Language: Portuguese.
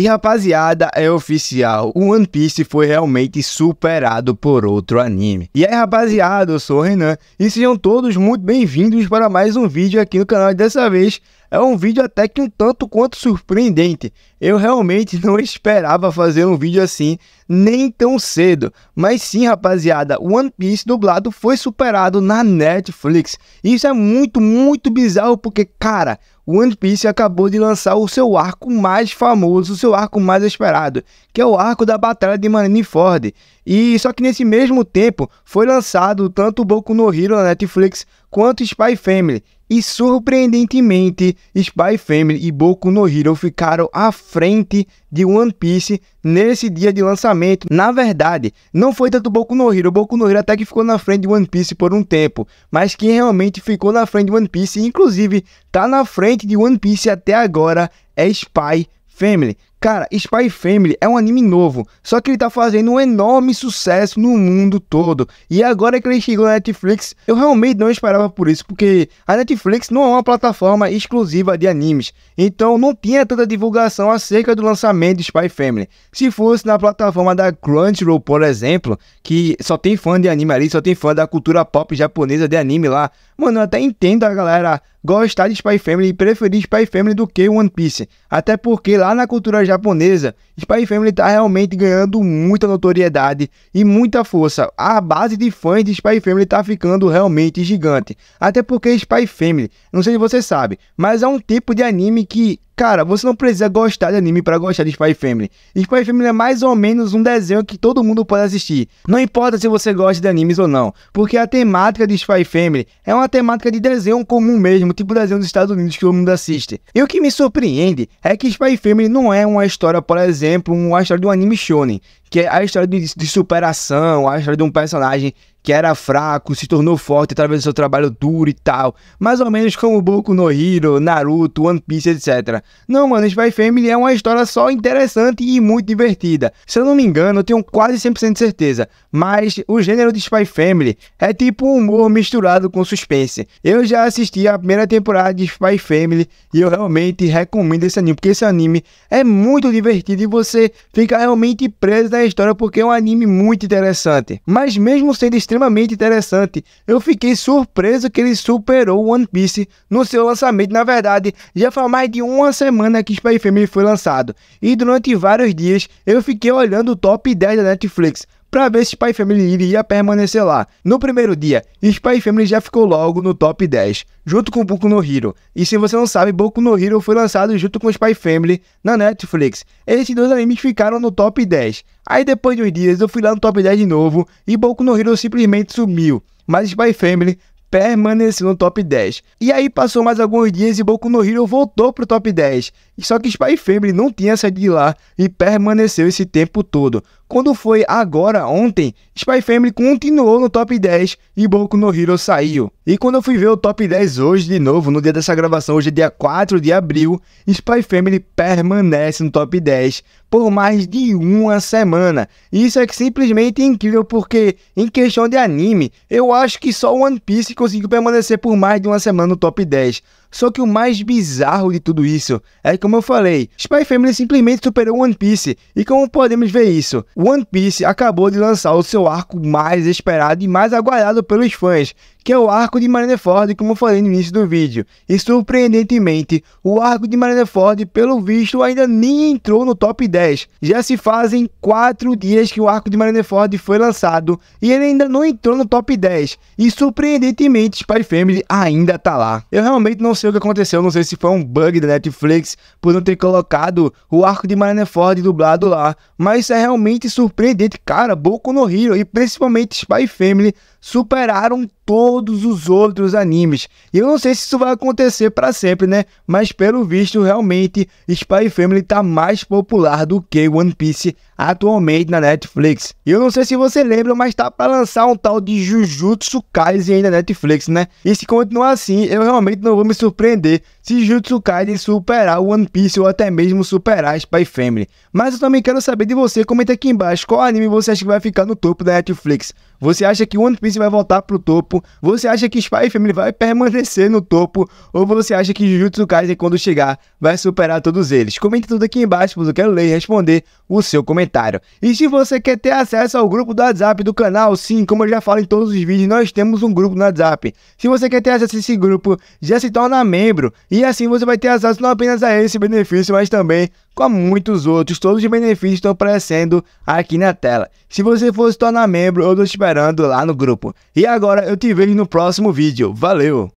E rapaziada, é oficial, o One Piece foi realmente superado por outro anime. E aí rapaziada, eu sou o Renan e sejam todos muito bem-vindos para mais um vídeo aqui no canal e dessa vez é um vídeo até que um tanto quanto surpreendente. Eu realmente não esperava fazer um vídeo assim, nem tão cedo. Mas sim, rapaziada, One Piece dublado foi superado na Netflix. Isso é muito, muito bizarro porque, cara, One Piece acabou de lançar o seu arco mais famoso, o seu arco mais esperado, que é o arco da Batalha de Marineford. E só que nesse mesmo tempo foi lançado tanto Boku no Hero na Netflix quanto Spy Family, e surpreendentemente, Spy Family e Boku no Hero ficaram à frente de One Piece nesse dia de lançamento. Na verdade, não foi tanto Boku no Hero, Boku no Hero até que ficou na frente de One Piece por um tempo, mas quem realmente ficou na frente de One Piece, inclusive tá na frente de One Piece até agora, é Spy Family. Cara, Spy Family é um anime novo, só que ele tá fazendo um enorme sucesso no mundo todo. E agora que ele chegou na Netflix, eu realmente não esperava por isso, porque a Netflix não é uma plataforma exclusiva de animes, então não tinha tanta divulgação acerca do lançamento de Spy Family. Se fosse na plataforma da Crunchyroll, por exemplo, que só tem fã de anime ali, só tem fã da cultura pop japonesa de anime lá, mano, eu até entendo a galera gostar de Spy Family e preferir Spy Family do que One Piece, até porque lá na cultura japonesa japonesa, Spy Family está realmente ganhando muita notoriedade e muita força. A base de fãs de Spy Family está ficando realmente gigante. Até porque Spy Family, não sei se você sabe, mas é um tipo de anime que Cara, você não precisa gostar de anime para gostar de Spy Family. Spy Family é mais ou menos um desenho que todo mundo pode assistir. Não importa se você gosta de animes ou não, porque a temática de Spy Family é uma temática de desenho comum mesmo, tipo desenho dos Estados Unidos que todo mundo assiste. E o que me surpreende é que Spy Family não é uma história, por exemplo, uma história de um anime shonen, que é a história de, de superação, a história de um personagem que era fraco, se tornou forte através do seu trabalho duro e tal. Mais ou menos como Boku no Hero, Naruto, One Piece, etc. Não, mano, Spy Family é uma história só interessante e muito divertida. Se eu não me engano, eu tenho quase 100% de certeza. Mas o gênero de Spy Family é tipo humor misturado com suspense. Eu já assisti a primeira temporada de Spy Family e eu realmente recomendo esse anime, porque esse anime é muito divertido e você fica realmente preso na a história porque é um anime muito interessante. Mas mesmo sendo extremamente interessante, eu fiquei surpreso que ele superou One Piece no seu lançamento. Na verdade, já faz mais de uma semana que Spy Family foi lançado. E durante vários dias eu fiquei olhando o top 10 da Netflix para ver se Spy Family iria permanecer lá. No primeiro dia, Spy Family já ficou logo no top 10, junto com Boku no Hero. E se você não sabe, Boku no Hero foi lançado junto com Spy Family na Netflix. Esses dois animes ficaram no top 10. Aí depois de uns dias eu fui lá no top 10 de novo e Boku no Hero simplesmente sumiu. Mas Spy Family permaneceu no top 10. E aí passou mais alguns dias e Boku no Hero voltou pro top 10. Só que Spy Family não tinha saído de lá e permaneceu esse tempo todo. Quando foi agora, ontem, Spy Family continuou no top 10 e Boku no Hero saiu. E quando eu fui ver o top 10 hoje de novo, no dia dessa gravação, hoje é dia 4 de abril, Spy Family permanece no top 10 por mais de uma semana. E isso é que simplesmente incrível porque, em questão de anime, eu acho que só One Piece conseguiu permanecer por mais de uma semana no top 10. Só que o mais bizarro de tudo isso é como eu falei, Spy Family simplesmente superou One Piece. E como podemos ver isso? One Piece acabou de lançar o seu arco mais esperado e mais aguardado pelos fãs, que é o arco de Marineford, como eu falei no início do vídeo. E surpreendentemente, o arco de Marineford, pelo visto, ainda nem entrou no top 10. Já se fazem 4 dias que o arco de Marineford foi lançado e ele ainda não entrou no top 10. E surpreendentemente, Spy Family ainda tá lá. Eu realmente não sei o que aconteceu, não sei se foi um bug da Netflix por não ter colocado o arco de Marineford dublado lá, mas é realmente surpreendente. Cara, Boku no Hero e principalmente Spy Family superaram todos os outros animes. E eu não sei se isso vai acontecer para sempre, né? Mas pelo visto, realmente, Spy Family tá mais popular do que One Piece atualmente na Netflix. E eu não sei se você lembra, mas tá para lançar um tal de Jujutsu Kaisen aí na Netflix, né? E se continuar assim, eu realmente não vou me surpreender se Jujutsu Kaisen superar One Piece ou até mesmo superar Spy Family. Mas eu também quero saber de você, comenta aqui embaixo qual anime você acha que vai ficar no topo da Netflix. Você acha que One Piece vai voltar pro topo? Você acha que Spy Family vai permanecer no topo? Ou você acha que Jujutsu Kaisen quando chegar vai superar todos eles? Comenta tudo aqui embaixo, porque eu quero ler e responder o seu comentário comentário. E se você quer ter acesso ao grupo do WhatsApp do canal, sim, como eu já falo em todos os vídeos, nós temos um grupo no WhatsApp. Se você quer ter acesso a esse grupo, já se torna membro. E assim você vai ter acesso não apenas a esse benefício, mas também com muitos outros. Todos os benefícios estão aparecendo aqui na tela. Se você for se tornar membro, eu estou esperando lá no grupo. E agora eu te vejo no próximo vídeo. Valeu!